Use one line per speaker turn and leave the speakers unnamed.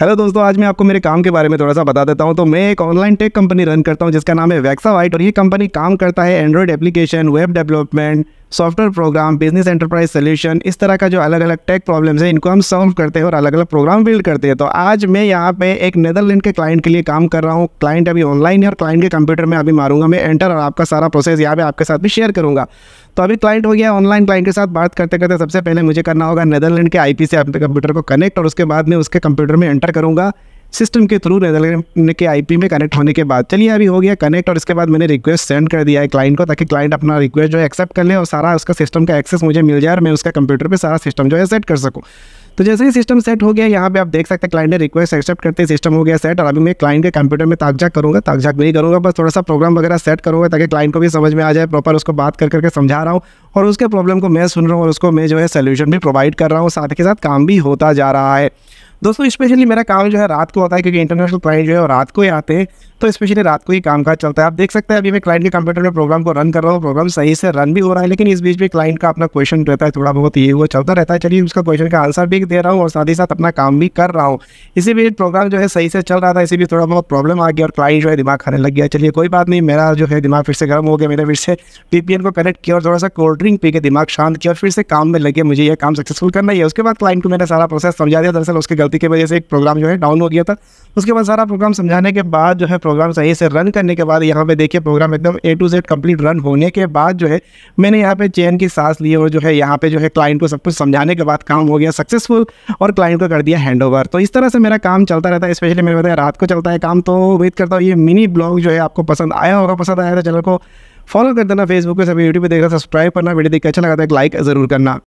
hello दोस्तों आज मैं आपको मेरे काम के बारे में थोड़ा सा बता देता हूँ तो मैं एक ऑनलाइन टेक कंपनी रन करता हूँ जिसका नाम है वैक्सा वाइट और ये कंपनी काम करता है Android application web development software program business enterprise solution इस तरह का जो अलग अलग टेक प्रॉब्लम्स है इनको हम सॉल्व करते हैं और अलग अलग प्रोग्राम बिल्ड करते हैं तो आज मैं यहाँ पे एक नेदरलैंड के क्लाइंट के लिए काम कर रहा हूँ क्लाइंट अभी ऑनलाइन है और क्लाइंट के कंप्यूटर में अभी मारूंगा मैं एंटर और आपका सारा प्रोसेस यहाँ पे आपके साथ भी शेयर करूँगा तो अभी क्लाइंट हो गया ऑनलाइन क्लाइंट के साथ बात करते करते सबसे पहले मुझे करना होगा नेदरलैंड के आई से अपने कंप्यूटर को कनेक्ट और उसके बाद मैं उसके कंप्यूटर में एंटर करूँगा सिस्टम के थ्रू रेदरग्राम के आई में कनेक्ट होने के बाद चलिए अभी हो गया कनेक्ट और इसके बाद मैंने रिक्वेस्ट सेंड कर दिया है क्लाइंट को ताकि क्लाइंट अपना रिक्वेस्ट जो है एक्सेप्ट कर ले और सारा उसका सिस्टम का एक्सेस मुझे मिल जाए और मैं उसका कंप्यूटर पर सारा सिस्टम जो है सेट कर सकूँ तो जैसे ही सिस्टम सेट हो गया यहाँ पे आप देख सकते हैं क्लाइंट ने रिक्वेस्ट एक्सेप्ट करते हैं सिस्टम हो गया सेट और अभी मैं क्लाइंट के कंप्यूटर में ताकझाक करूँगा ताकझाक नहीं करूँगा बस थोड़ा सा प्रोग्राम वगैरह सेट करूँगा ताकि क्लाइंट को भी समझ में आ जाए प्रॉपर उसको बात कर करके समझा रहा हूँ और उसके प्रॉब्लम को मैं सुन रहा हूँ और उसको मैं जो है सोल्यूशन भी प्रोवाइड कर रहा हूँ साथ के साथ काम भी होता जा रहा है दोस्तों स्पेशली मेरा काम जो है रात को होता है क्योंकि इंटरनेशनल क्लाइंट जो है रात को ही आते हैं तो स्पेशली रात को ही काम काज चलता है आप देख सकते हैं अभी मैं क्लाइंट के कंप्यूटर में प्रोग्राम को रन कर रहा हूँ प्रोग्राम सही से रन भी हो रहा है लेकिन इस बीच में क्लाइंट का अपना क्वेश्चन रहता है थोड़ा बहुत ये वो चलता रहता है चलिए उसका क्वेश्चन का आंसर भी दे रहा हूँ और साथ ही साथ अपना काम भी कर रहा हूँ इसी बीच प्रोग्राम जो है सही से चल रहा था इसी बीच थोड़ा बहुत प्रॉब्लम आ गया और क्लाइंट जो है दिमाग खाने लग गया चलिए कोई बात नहीं मेरा जो है दिमाग फिर से गर्म हो गया मैंने फिर से पीपीएन को कनेक्ट किया और थोड़ा सा कोल्ड ड्रिंक पी के दिमाग शांत किया और फिर से काम में लगे मुझे यह काम सक्सेसफुल करना है उसके बाद क्लाइंट को मैंने सारा प्रोसेस समझा दिया दरअसल उसके गलती की वजह से एक प्रोग्राम जो है डाउन हो गया था उसके बाद सारा प्रोग्राम समझाने के बाद जो है प्रोग्राम सही से रन करने के बाद यहाँ पे देखिए प्रोग्राम एकदम A to Z complete run होने के बाद जो है मैंने यहाँ पे चैन की सांस ली और जो है यहाँ पे जो है क्लाइंट को सब कुछ समझाने के बाद काम हो गया सक्सेसफुल और क्लाइंट को कर दिया हैंड तो इस तरह से मेरा काम चलता रहता है स्पेशली मेरे बताया रात को चलता है काम तो उम्मीद करता हूँ ये मिनी ब्लॉग जो है आपको पसंद आया होगा पसंद आया था तो चैनल को फॉलो कर देना फेसबुक पर सभी यूट्यूब पर देखना सब्सक्राइब करना वीडियो देखिए अच्छा लगा था तो एक लाइक जरूर करना